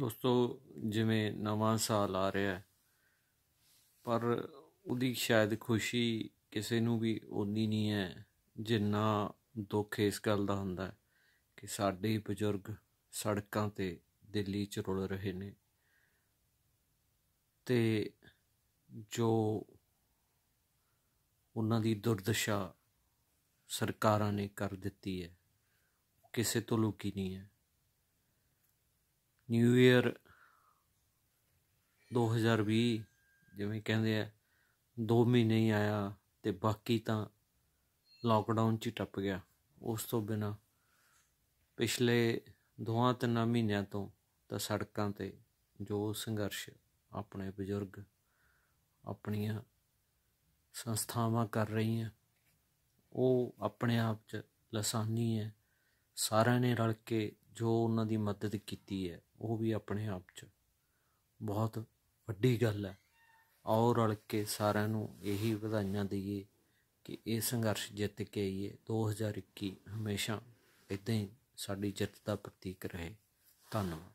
ਦੋਸਤੋ ਜਿਵੇਂ ਨਵਾਂ ਸਾਲ ਆ ਰਿਹਾ ਹੈ ਪਰ ਉਹਦੀ ਸ਼ਾਇਦ ਖੁਸ਼ੀ ਕਿਸੇ ਨੂੰ ਵੀ ਉਨੀ ਨਹੀਂ ਹੈ ਜਿੰਨਾ ਦੁੱਖ ਇਸ ਗੱਲ ਦਾ ਹੁੰਦਾ ਹੈ ਕਿ ਸਾਡੇ ਬਜ਼ੁਰਗ ਸੜਕਾਂ ਤੇ ਦਿੱਲੀ ਚ ਰੁਲ ਰਹੇ ਨੇ ਤੇ ਜੋ ਉਹਨਾਂ ਦੀ ਦੁਰਦਸ਼ਾ ਸਰਕਾਰਾਂ ਨੇ ਕਰ ਦਿੱਤੀ ਹੈ ਕਿਸੇ ਤੋਂ ਲੁਕੀ ਨਹੀਂ ਹੈ ਨਿਊ ਇਅਰ 2020 ਜਿਵੇਂ ਕਹਿੰਦੇ ਆ 2 ਮਹੀਨੇ ਹੀ ਆਇਆ ਤੇ ਬਾਕੀ ਤਾਂ ਲਾਕਡਾਊਨ 'ਚ ਟੱਪ ਗਿਆ ਉਸ ਤੋਂ ਬਿਨਾ ਪਿਛਲੇ ਦੋਹਾਂ ਤਿੰਨ ਮਹੀਨਿਆਂ ਤੋਂ ਤਾਂ ਸੜਕਾਂ ਤੇ ਜੋ ਸੰਘਰਸ਼ ਆਪਣੇ ਬਜ਼ੁਰਗ ਆਪਣੀਆਂ ਸੰਸਥਾਵਾਂ ਕਰ ਰਹੀਆਂ ਉਹ ਆਪਣੇ ਆਪ 'ਚ ਲਸਾਨੀ ਹੈ ਸਾਰਿਆਂ ਨੇ ਰਲ ਕੇ ਜੋ ਉਹਨਾਂ ਦੀ ਮਦਦ ਕੀਤੀ ਹੈ ਉਹ ਵੀ ਆਪਣੇ ਆਪ 'ਚ ਬਹੁਤ ਵੱਡੀ ਗੱਲ ਹੈ ਆਓ ਰਲ ਕੇ ਸਾਰਿਆਂ ਨੂੰ ਇਹੀ ਵਧਾਈਆਂ ਦਈਏ ਕਿ ਇਹ ਸੰਘਰਸ਼ ਜਿੱਤ ਕੇ ਆਈਏ 2021 ਹਮੇਸ਼ਾ ਇਦਾਂ ਹੀ ਸਾਡੀ ਜਿੱਤ ਦਾ ਪ੍ਰਤੀਕ ਰਹੇ ਧੰਨਵਾਦ